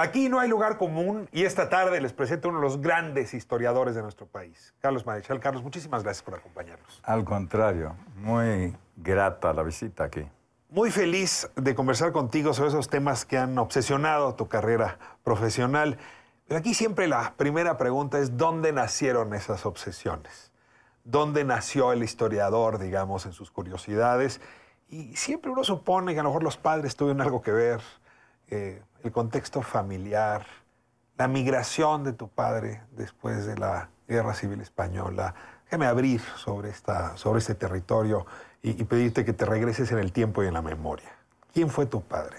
Aquí no hay lugar común y esta tarde les presento uno de los grandes historiadores de nuestro país, Carlos Marichal. Carlos, muchísimas gracias por acompañarnos. Al contrario, muy grata la visita aquí. Muy feliz de conversar contigo sobre esos temas que han obsesionado tu carrera profesional. Pero aquí siempre la primera pregunta es, ¿dónde nacieron esas obsesiones? ¿Dónde nació el historiador, digamos, en sus curiosidades? Y siempre uno supone que a lo mejor los padres tuvieron algo que ver. Eh, el contexto familiar, la migración de tu padre después de la Guerra Civil Española. Déjame abrir sobre, esta, sobre este territorio y, pedirte que te regreses en el tiempo y en la memoria. ¿Quién fue tu padre?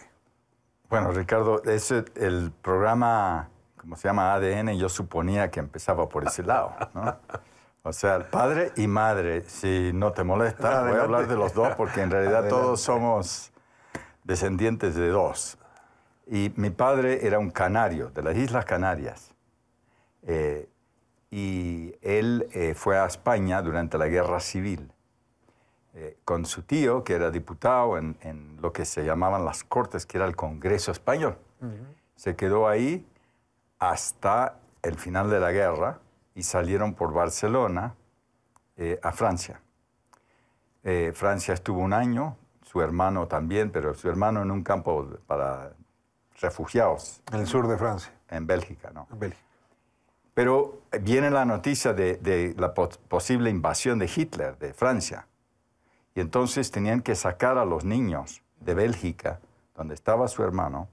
Bueno, Ricardo, es el programa, como se llama ADN, yo suponía que empezaba por ese lado, ¿no? O sea, padre y madre, si no te molesta, voy a hablar de los dos porque en realidad todos somos descendientes de dos. Y mi padre era un canario de las Islas Canarias. Eh, y él eh, fue a España durante la Guerra Civil eh, con su tío, que era diputado en, lo que se llamaban las Cortes, que era el Congreso Español. Se quedó ahí hasta el final de la guerra y salieron por Barcelona a Francia. Francia estuvo un año, su hermano también, pero su hermano en un campo para refugiados. En el sur de Francia. En Bélgica, ¿no? En Bélgica. Pero eh, viene la noticia de, la posible invasión de Hitler de Francia. Y entonces tenían que sacar a los niños de Bélgica, donde estaba su hermano,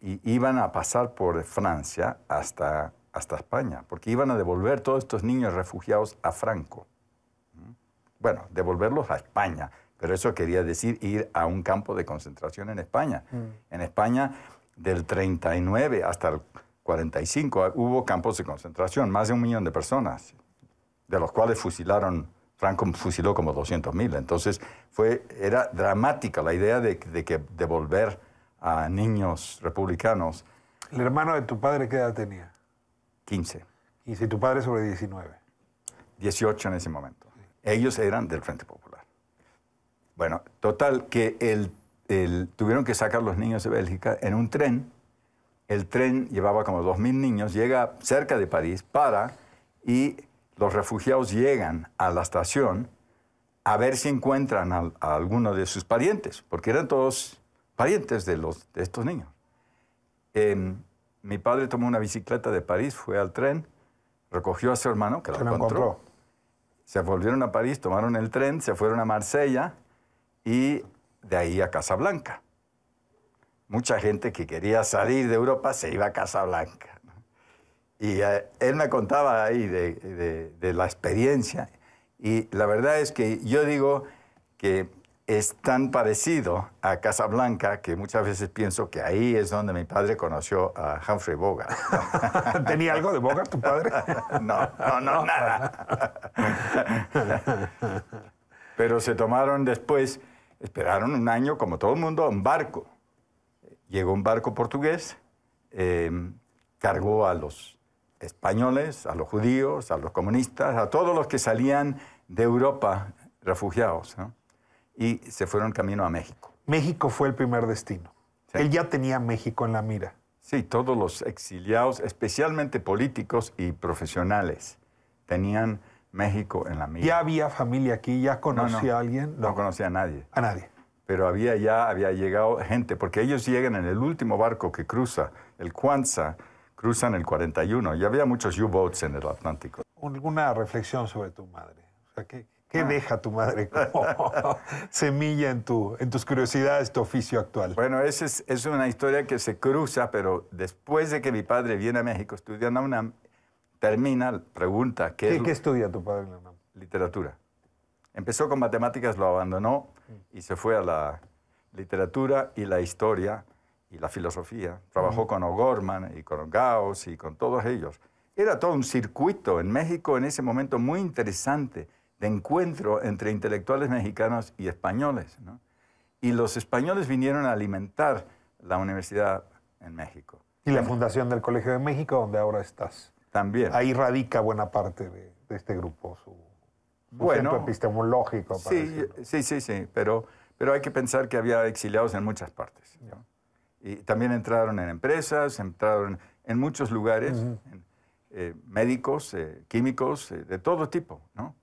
y iban a pasar por Francia hasta, hasta España, porque iban a devolver todos estos niños refugiados a Franco. ¿Mm? Bueno, devolverlos a España, pero eso quería decir ir a un campo de concentración en España. Mm. En España, del 39 hasta el 45, ah, hubo campos de concentración, más de un millón de personas, de los cuales fusilaron, Franco fusiló como 200.000. Entonces, fue, era dramática la idea de, que devolver a niños republicanos. ¿El hermano de tu padre qué edad tenía? 15. ¿Y si tu padre sobre 19? 18 en ese momento. Ellos eran del Frente Popular. Bueno, total, que el, tuvieron que sacar los niños de Bélgica en un tren. El tren llevaba como 2.000 niños, llega cerca de París, para y los refugiados llegan a la estación a ver si encuentran a, alguno de sus parientes, porque eran todos parientes de, los, de estos niños. Em, mi padre tomó una bicicleta de París, fue al tren, recogió a su hermano, que lo encontró. Se volvieron a París, tomaron el tren, se fueron a Marsella y de ahí a Casablanca. Mucha gente que quería salir de Europa se iba a Casablanca. Y eh, él me contaba ahí de, la experiencia. Y la verdad es que yo digo que es tan parecido a Casablanca que muchas veces pienso que ahí es donde mi padre conoció a Humphrey Bogart. ¿Tenía algo de Bogart tu padre? no, no, nada. Pero se tomaron después Esperaron un año, como todo el mundo, a un barco. Llegó un barco portugués, eh, cargó a los españoles, a los judíos, a los comunistas, a todos los que salían de Europa refugiados, y se fueron camino a México. México fue el primer destino. Él ya tenía México en la mira. Sí, todos los exiliados, especialmente políticos y profesionales, tenían México en la misma. ¿Ya había familia aquí? ¿Ya conocía a alguien? No. conocía a nadie. A nadie. Pero había ya había llegado gente, porque ellos llegan en el último barco que cruza, el Cuanza, cruzan el 41. Y había muchos U-boats en el Atlántico. ¿Alguna reflexión sobre tu madre? ¿qué, ah. deja tu madre como semilla en, tu, en tus curiosidades, tu oficio actual? Bueno, esa es, una historia que se cruza, pero después de que mi padre viene a México estudiando a UNAM, termina, pregunta, ¿qué, ¿Qué, estudia tu padre en la Literatura. Empezó con matemáticas, lo abandonó y se fue a la literatura y la historia y la filosofía. Trabajó con O'Gorman y con Gauss y con todos ellos. Era todo un circuito en México en ese momento muy interesante de encuentro entre intelectuales mexicanos y españoles. Y los españoles vinieron a alimentar la universidad en México. Y la fundación del Colegio de México, donde ahora estás. Ahí radica buena parte de, este grupo, su, epistemológico. sí, sí, sí, sí, pero, pero hay que pensar que había exiliados en muchas partes. Y también entraron en empresas, entraron en muchos lugares, eh, médicos, eh, químicos, eh, de todo tipo. ¿no?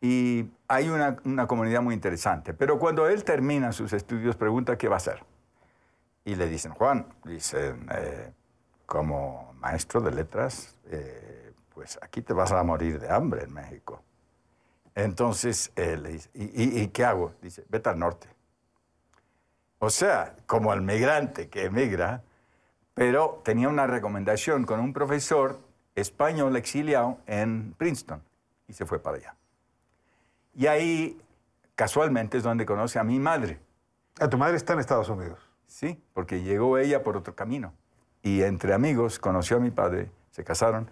Y hay una, una, comunidad muy interesante. Pero cuando él termina sus estudios, pregunta qué va a hacer. Y le dicen, Juan, dicen, como maestro de letras, eh, pues aquí te vas a morir de hambre en México. Entonces, eh, le dice, ¿y, y, qué hago? Dice, vete al norte. O sea, como el migrante que emigra, pero tenía una recomendación con un profesor español exiliado en Princeton y se fue para allá. Y ahí, casualmente, es donde conoce a mi madre. ¿A ah, tu madre está en Estados Unidos? Sí, porque llegó ella por otro camino y entre amigos conoció a mi padre, se casaron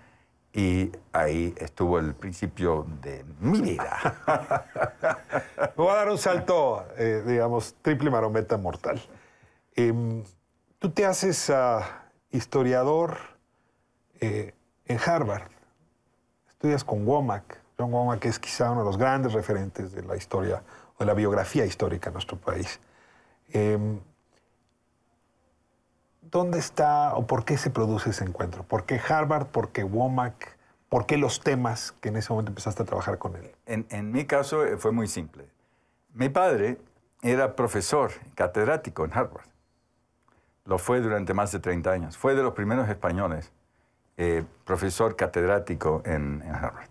y ahí estuvo el principio de mi vida. Voy a dar un salto, eh, digamos, triple marometa mortal. Em, tú te haces ah, historiador eh, en Harvard, estudias con Womack. John Womack es quizá uno de los grandes referentes de la historia o de la biografía histórica de nuestro país. Em, ¿Dónde está o por qué se produce ese encuentro? ¿Por qué Harvard? ¿Por qué Womack? ¿Por qué los temas que en ese momento empezaste a trabajar con él? En, mi caso eh, fue muy simple. Mi padre era profesor catedrático en Harvard. Lo fue durante más de 30 años. Fue de los primeros españoles eh, profesor catedrático en, Harvard.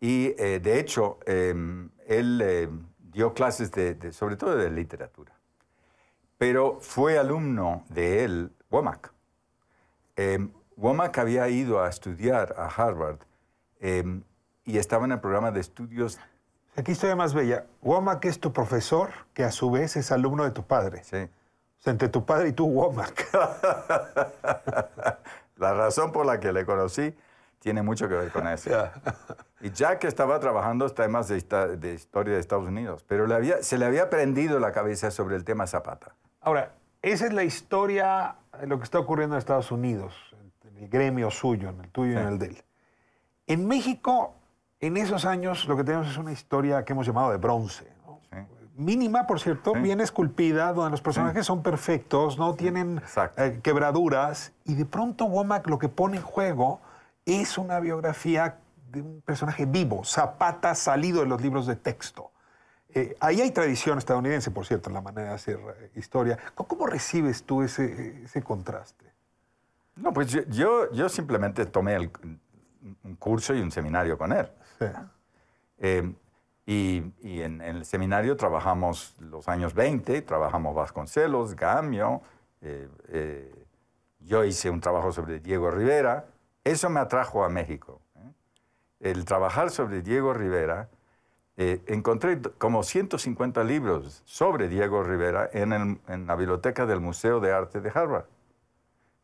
Y eh, de hecho, em, él dio clases de, sobre todo de literatura pero fue alumno de él, Womack. Em, Womack había ido a estudiar a Harvard em, y estaba en el programa de estudios. Aquí estoy más bella. Womack es tu profesor, que a su vez es alumno de tu padre. Sí. O sea, entre tu padre y tú, Womack. la razón por la que le conocí tiene mucho que ver con eso. Y Jack estaba trabajando temas de, de, historia de Estados Unidos, pero se le había prendido la cabeza sobre el tema Zapata. Ahora, esa es la historia de lo que está ocurriendo en Estados Unidos, en el gremio suyo, en el tuyo y en el de En México, en esos años, lo que tenemos es una historia que hemos llamado de bronce. Mínima, por cierto, bien esculpida, donde los personajes son perfectos, no tienen eh, quebraduras, y de pronto Womack lo que pone en juego es una biografía de un personaje vivo, Zapata salido de los libros de texto. Eh, ahí hay tradición estadounidense, por cierto, en la manera de hacer eh, historia. ¿Cómo, recibes tú ese, contraste? No, pues yo, simplemente tomé un curso y un seminario con él. Sí. Eh, y, en, el seminario trabajamos los años 20, trabajamos Vasconcelos, Gamio, yo hice un trabajo sobre Diego Rivera, eso me atrajo a México. El trabajar sobre Diego Rivera eh, encontré como 150 libros sobre Diego Rivera en, la biblioteca del Museo de Arte de Harvard.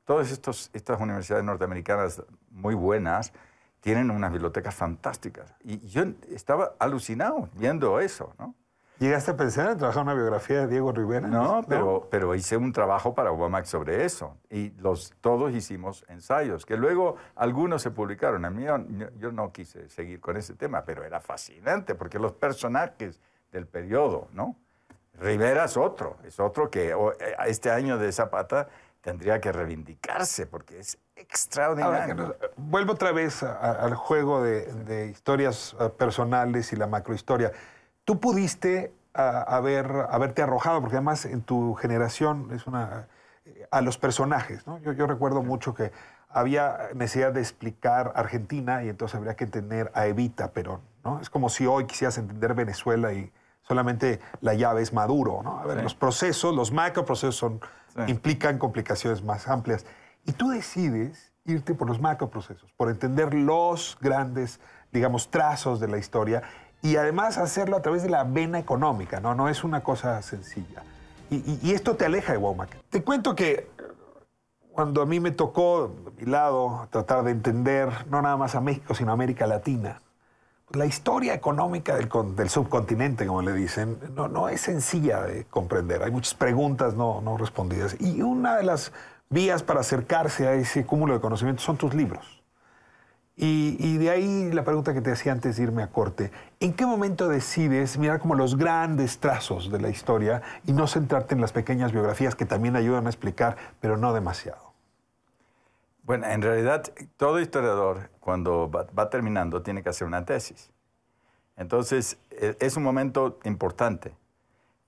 Todas estas universidades norteamericanas muy buenas tienen unas bibliotecas fantásticas. Y yo estaba alucinado viendo eso, ¿no? ¿Llegaste a pensar en trabajar una biografía de Diego Rivera? No, pero, pero hice un trabajo para Obama sobre eso. Y los, todos hicimos ensayos, que luego algunos se publicaron. A mí yo no quise seguir con ese tema, pero era fascinante, porque los personajes del periodo, ¿no? Rivera es otro, es otro que eh, este año de Zapata tendría que reivindicarse porque es extraordinario. vuelvo otra vez al juego de, de, historias eh, personales y la macrohistoria. Tú pudiste ah, haberte arrojado, porque además en tu generación es una eh, a los personajes, ¿no? Yo, recuerdo mucho que había necesidad de explicar Argentina y entonces habría que entender a Evita Perón, ¿no? Es como si hoy quisieras entender Venezuela y solamente la llave es Maduro, ¿no? A ver, los procesos, los macroprocesos son, implican complicaciones más amplias. Y tú decides irte por los macroprocesos, por entender los grandes, digamos, trazos de la historia y además hacerlo a través de la vena económica, ¿no? No es una cosa sencilla. Y, esto te aleja de Womack. Te cuento que cuando a mí me tocó, de mi lado, tratar de entender no nada más a México, sino a América Latina, la historia económica del, subcontinente, como le dicen, no, no, es sencilla de comprender. Hay muchas preguntas no, no respondidas. Y una de las vías para acercarse a ese cúmulo de conocimientos son tus libros. Y, de ahí la pregunta que te hacía antes de irme a corte, ¿en qué momento decides mirar como los grandes trazos de la historia y no centrarte en las pequeñas biografías que también ayudan a explicar, pero no demasiado? Bueno, en realidad todo historiador cuando va, terminando tiene que hacer una tesis. Entonces e, es un momento importante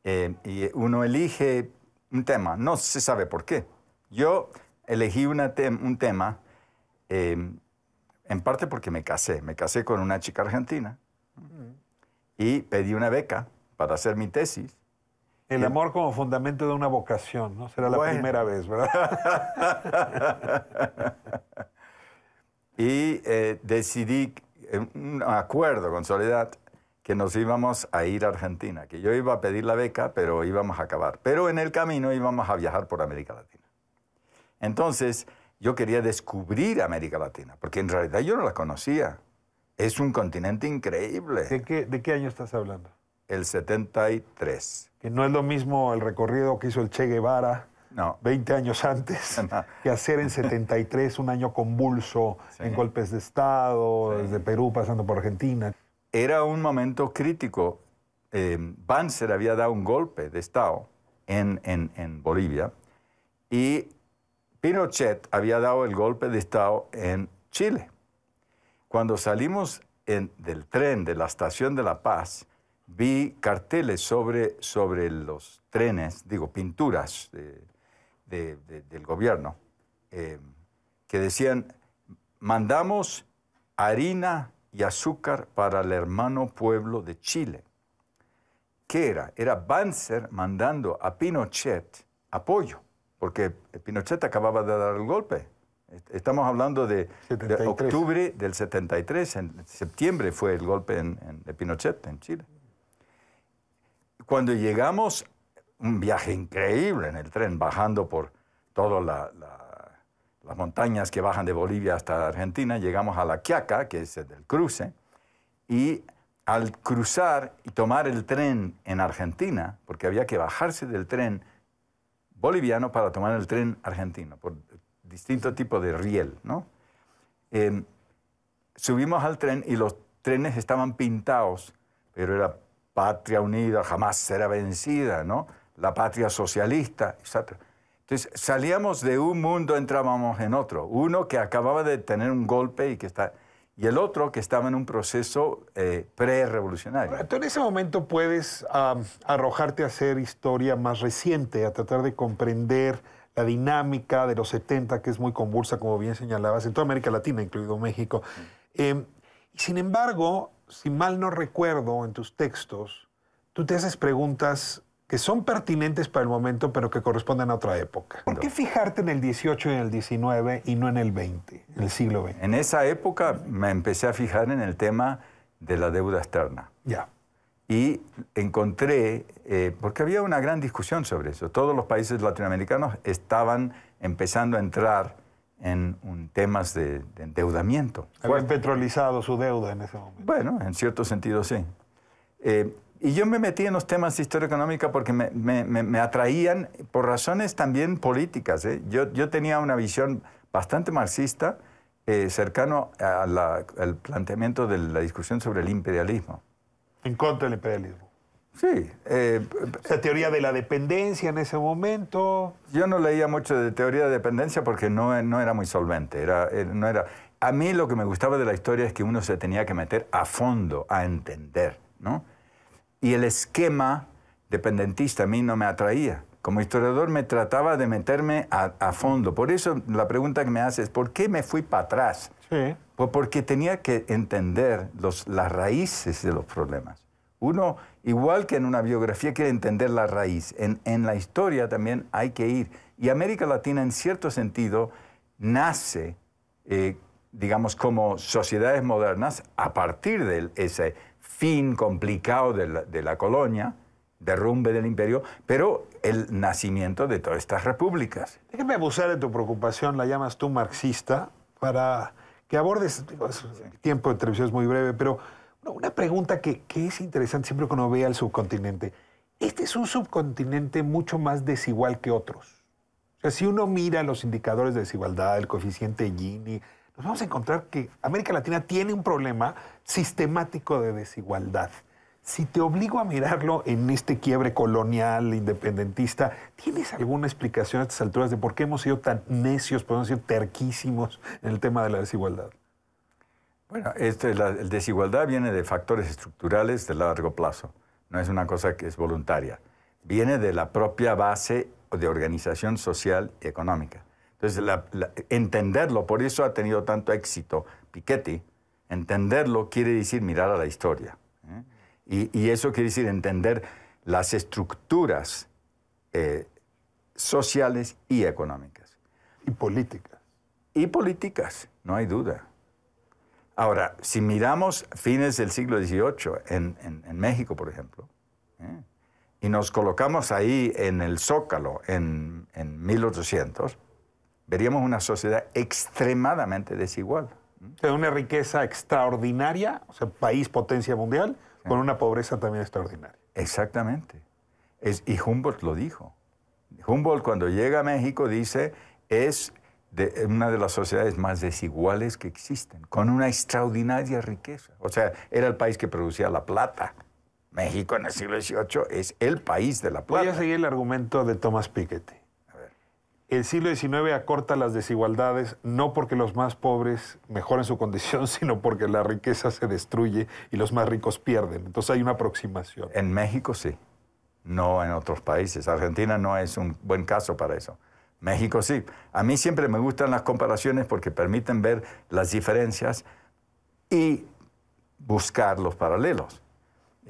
eh, y uno elige un tema, no se sabe por qué. Yo elegí una un tema. Eh, en parte porque me casé. Me casé con una chica argentina y pedí una beca para hacer mi tesis. El amor como fundamento de una vocación, ¿no? Será la primera vez, ¿verdad? y eh, decidí eh, un acuerdo con Soledad que nos íbamos a ir a Argentina, que yo iba a pedir la beca, pero íbamos a acabar. Pero en el camino íbamos a viajar por América Latina. Entonces, yo quería descubrir América Latina, porque en realidad yo no la conocía. Es un continente increíble. ¿De qué, año estás hablando? El 73. Que no es lo mismo el recorrido que hizo el Che Guevara no. 20 años antes que hacer en 73 un año convulso en golpes de Estado, desde Perú pasando por Argentina. Era un momento crítico. Eh, Banzer había dado un golpe de Estado en, en, en Bolivia y Pinochet había dado el golpe de Estado en Chile. Cuando salimos en, del tren de la Estación de la Paz, vi carteles sobre, sobre los trenes, digo, pinturas del gobierno, eh, que decían, mandamos harina y azúcar para el hermano pueblo de Chile. ¿Qué era? Era Banzer mandando a Pinochet apoyo porque Pinochet acababa de dar el golpe. Estamos hablando de, octubre del 73, en septiembre fue el golpe en, de Pinochet en Chile. Cuando llegamos, un viaje increíble en el tren, bajando por todas las montañas que bajan de Bolivia hasta Argentina, llegamos a La Quiaca, que es el cruce, y al cruzar y tomar el tren en Argentina, porque había que bajarse del tren, boliviano para tomar el tren argentino, por distinto tipo de riel, ¿no? Em, subimos al tren y los trenes estaban pintados, pero era patria unida, jamás será vencida, ¿no? La patria socialista, etc. Entonces salíamos de un mundo, entrábamos en otro. Uno que acababa de tener un golpe y que está y el otro que estaba en un proceso eh, pre-revolucionario. Tú en ese momento puedes arrojarte a hacer historia más reciente, a tratar de comprender la dinámica de los 70, que es muy convulsa, como bien señalabas, en toda América Latina, incluido México. Em, sin embargo, si mal no recuerdo en tus textos, tú te haces preguntas que son pertinentes para el momento, pero que corresponden a otra época. ¿Por qué fijarte en el 18 y en el 19 y no en el 20, en el siglo XX? En esa época me empecé a fijar en el tema de la deuda externa. Ya. Y encontré, eh, porque había una gran discusión sobre eso, todos los países latinoamericanos estaban empezando a entrar en un temas de, endeudamiento. Habían petrolizado su deuda en ese momento. Bueno, en cierto sentido sí. Eh, y yo me metí en los temas de historia económica porque me, me, me atraían por razones también políticas. ¿eh? Yo, yo tenía una visión bastante marxista, eh, cercano al planteamiento de la discusión sobre el imperialismo. En contra del imperialismo. Sí. la eh, teoría de la dependencia en ese momento. Yo no leía mucho de teoría de dependencia porque no, no era muy solvente. Era, no era... A mí lo que me gustaba de la historia es que uno se tenía que meter a fondo, a entender, ¿no? y el esquema dependentista a mí no me atraía. Como historiador me trataba de meterme a, fondo. Por eso la pregunta que me haces es, ¿por qué me fui para atrás? Sí. Pues porque tenía que entender los, las raíces de los problemas. Uno, igual que en una biografía, quiere entender la raíz. En, la historia también hay que ir. Y América Latina, en cierto sentido, nace, eh, digamos, como sociedades modernas a partir de ese fin complicado de la, colonia, derrumbe del imperio, pero el nacimiento de todas estas repúblicas. Déjame abusar de tu preocupación, la llamas tú marxista, para que abordes, el tiempo de entrevista es muy breve, pero una pregunta que, es interesante siempre cuando vea el subcontinente. Este es un subcontinente mucho más desigual que otros. si uno mira los indicadores de desigualdad, el coeficiente Gini, nos vamos a encontrar que América Latina tiene un problema sistemático de desigualdad. Si te obligo a mirarlo en este quiebre colonial, independentista, ¿tienes alguna explicación a estas alturas de por qué hemos sido tan necios, podemos decir, terquísimos en el tema de la desigualdad? Bueno, este, la, la desigualdad viene de factores estructurales de largo plazo. No es una cosa que es voluntaria. Viene de la propia base de organización social y económica. Entonces, entenderlo, por eso ha tenido tanto éxito Piketty, entenderlo quiere decir mirar a la historia. ¿eh? Y, eso quiere decir entender las estructuras eh, sociales y económicas. Y políticas. Y políticas, no hay duda. Ahora, si miramos fines del siglo XVIII en, México, por ejemplo, ¿eh? y nos colocamos ahí en el Zócalo en, en 1800, veríamos una sociedad extremadamente desigual. De una riqueza extraordinaria, o sea, país potencia mundial, con una pobreza también extraordinaria. Exactamente. y Humboldt lo dijo. Humboldt cuando llega a México dice, es una de las sociedades más desiguales que existen, con una extraordinaria riqueza. O sea, era el país que producía la plata. México en el siglo XVIII es el país de la plata. Voy a seguir el argumento de Thomas Piketty el siglo XIX acorta las desigualdades no porque los más pobres mejoren su condición, sino porque la riqueza se destruye y los más ricos pierden. Entonces hay una aproximación. En México sí, no en otros países. Argentina no es un buen caso para eso. México sí. A mí siempre me gustan las comparaciones porque permiten ver las diferencias y buscar los paralelos.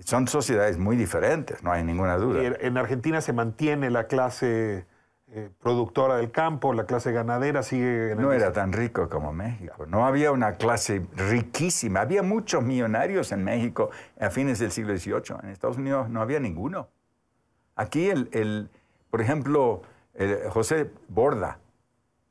Son sociedades muy diferentes, no hay ninguna duda. en Argentina se mantiene la clase eh, productora del campo, la clase ganadera sigue... En no era tan rico como México, no había una clase riquísima, había muchos millonarios en México a fines del siglo XVIII, en Estados Unidos no había ninguno. Aquí, el, por ejemplo, José Borda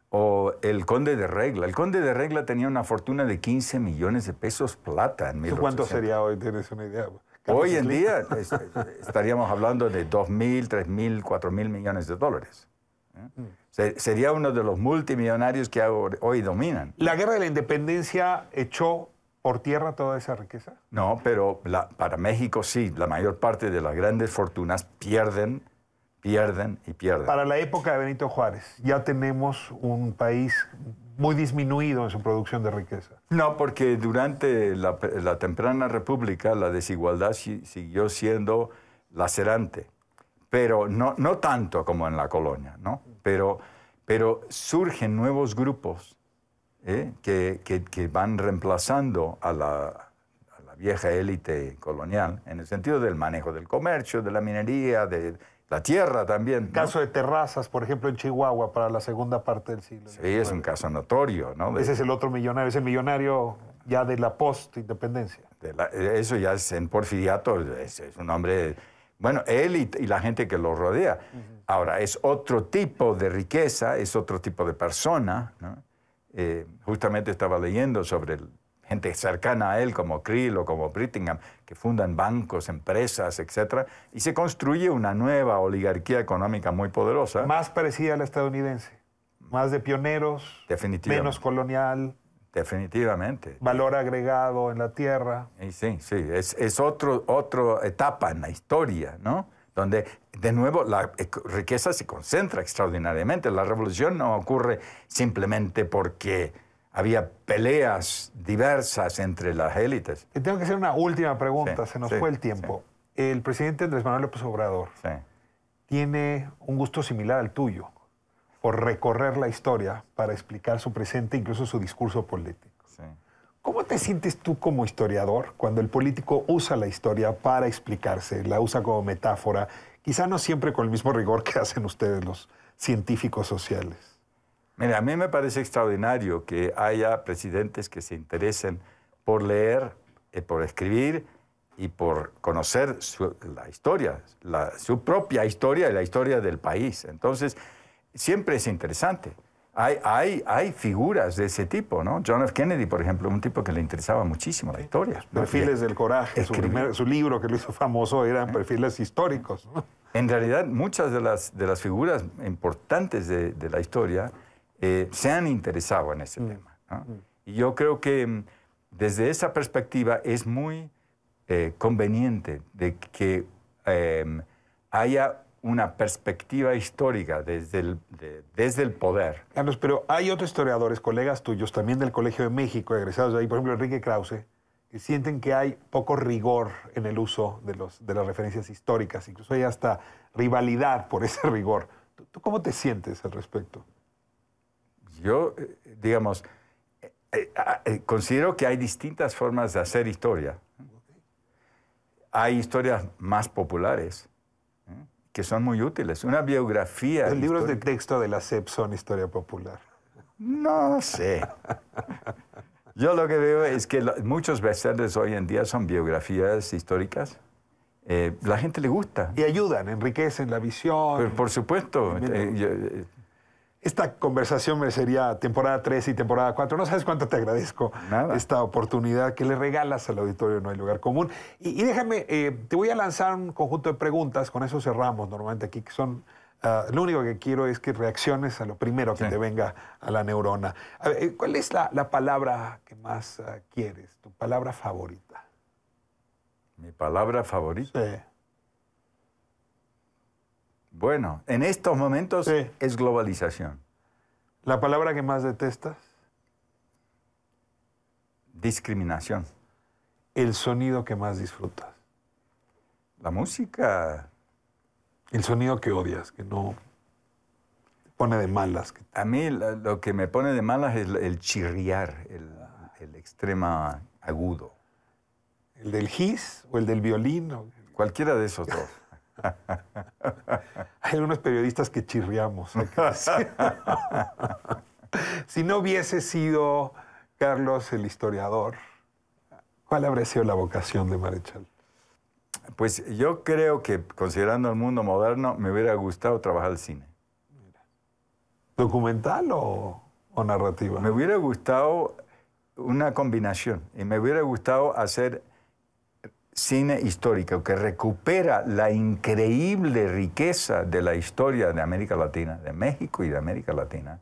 o el conde de Regla. El conde de Regla tenía una fortuna de 15 millones de pesos plata en ¿Y ¿Cuánto sería hoy? ¿Tienes una idea? Hoy en día este, estaríamos hablando de 2.000, 3.000, 4.000 millones de dólares. ¿Eh? Sería uno de los multimillonarios que hoy dominan. ¿La guerra de la independencia echó por tierra toda esa riqueza? No, pero para México sí, la mayor parte de las grandes fortunas pierden, pierden y pierden. Para la época de Benito Juárez, ya tenemos un país muy disminuido en su producción de riqueza. No, porque durante la, temprana república la desigualdad siguió siendo lacerante pero no, no tanto como en la colonia, ¿no? Pero, pero surgen nuevos grupos ¿eh? que, que, van reemplazando a la, a la vieja élite colonial en el sentido del manejo del comercio, de la minería, de la tierra también. El Caso de terrazas, por ejemplo, en Chihuahua para la segunda parte del siglo XIX. Sí, es un caso notorio, ¿no? ese es el otro millonario, ese millonario ya de la post-independencia. Eh, eso ya es en Porfiriato, es un hombre bueno, él y, la gente que lo rodea. Ahora, es otro tipo de riqueza, es otro tipo de persona. Eh, justamente estaba leyendo sobre gente cercana a él, como Krill o como Brittingham, que fundan bancos, empresas, etc. Y se construye una nueva oligarquía económica muy poderosa. Más parecida a la estadounidense, más de pioneros, menos colonial. Definitivamente. Valor agregado en la tierra. sí, sí, es, otro, otra etapa en la historia, ¿no? Donde, de nuevo, la riqueza se concentra extraordinariamente. La revolución no ocurre simplemente porque había peleas diversas entre las élites. Y tengo que hacer una última pregunta, se nos fue el tiempo. El presidente Andrés Manuel López Obrador tiene un gusto similar al tuyo por recorrer la historia para explicar su presente, incluso su discurso político. ¿Cómo te sientes tú como historiador cuando el político usa la historia para explicarse, la usa como metáfora, quizá no siempre con el mismo rigor que hacen ustedes los científicos sociales? Mira, a mí me parece extraordinario que haya presidentes que se interesen por leer, y eh, por escribir y por conocer la historia, su propia historia y la historia del país. Entonces, siempre es interesante. Hay, hay, hay, figuras de ese tipo, ¿no? John F. Kennedy, por ejemplo, un tipo que le interesaba muchísimo la historia. Perfiles del coraje, su, su, libro que lo hizo famoso eran eh. perfiles históricos. En realidad, muchas de las, de las figuras importantes de, de la historia eh, se han interesado en ese mm. tema. Mm. Y yo creo que mm, desde esa perspectiva es muy eh, conveniente de que eh, haya una perspectiva histórica desde el, desde el poder. Carlos, pero hay otros historiadores, colegas tuyos, también del Colegio de México, egresados de ahí, por ejemplo, Enrique Krause, que sienten que hay poco rigor en el uso de, los, de las referencias históricas, incluso hay hasta rivalidad por ese rigor. ¿Tú, cómo te sientes al respecto? Yo, eh, digamos, eh, eh, ah, considero que hay distintas formas de hacer historia. Hay historias más populares que son muy útiles. Una biografía. Los libros de texto de la CEP son historia popular. No sé. Yo lo que veo es que muchos bestsellers hoy en día son biografías históricas. Eh, la gente le gusta. Y ayudan, enriquecen la visión. por supuesto. Esta conversación me sería temporada 3 y temporada 4. No sabes cuánto te agradezco esta oportunidad que le regalas al auditorio No hay lugar común. Y, déjame, eh, te voy a lanzar un conjunto de preguntas, con eso cerramos normalmente aquí, que son... Ah, lo único que quiero es que reacciones a lo primero que te venga a la neurona. A ver, eh, ¿Cuál es la, palabra que más ah, quieres? ¿Tu palabra favorita? Mi palabra favorita. Sí. Bueno, en estos momentos es globalización. ¿La palabra que más detestas? Discriminación. ¿El sonido que más disfrutas? La música. El sonido que odias, que no te pone de malas. A mí lo que me pone de malas es el chirriar, el, el extrema agudo. ¿El del gis o el del violín? Cualquiera de esos dos. Hay unos periodistas que chirriamos. si no hubiese sido Carlos el historiador, ¿cuál habría sido la vocación de Marechal? Pues yo creo que, considerando el mundo moderno, me hubiera gustado trabajar el cine. ¿Documental o, o narrativa? Me hubiera gustado una combinación y me hubiera gustado hacer cine histórico que recupera la increíble riqueza de la historia de América Latina, de México y de América Latina,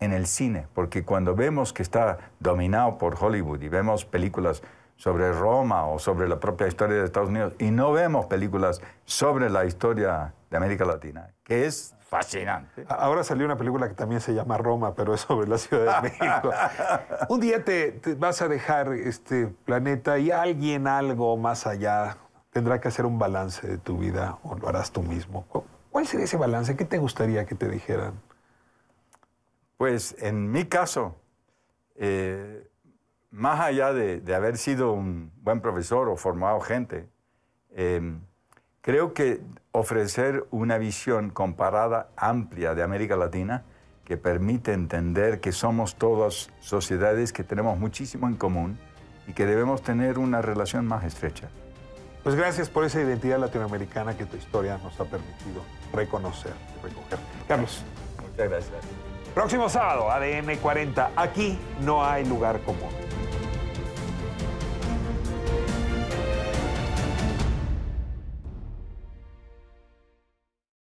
en el cine, porque cuando vemos que está dominado por Hollywood y vemos películas sobre Roma o sobre la propia historia de Estados Unidos y no vemos películas sobre la historia de América Latina, que es fascinante. Ahora salió una película que también se llama Roma, pero es sobre la Ciudad de México. Un día te, vas a dejar este planeta y alguien, algo más allá, tendrá que hacer un balance de tu vida o lo harás tú mismo. ¿Cuál sería ese balance? ¿Qué te gustaría que te dijeran? Pues en mi caso, eh, más allá de, haber sido un buen profesor o formado gente, em, creo que ofrecer una visión comparada amplia de América Latina que permite entender que somos todas sociedades que tenemos muchísimo en común y que debemos tener una relación más estrecha. Pues gracias por esa identidad latinoamericana que tu historia nos ha permitido reconocer y recoger. Carlos. Muchas gracias. Próximo sábado, ADN 40. Aquí no hay lugar común.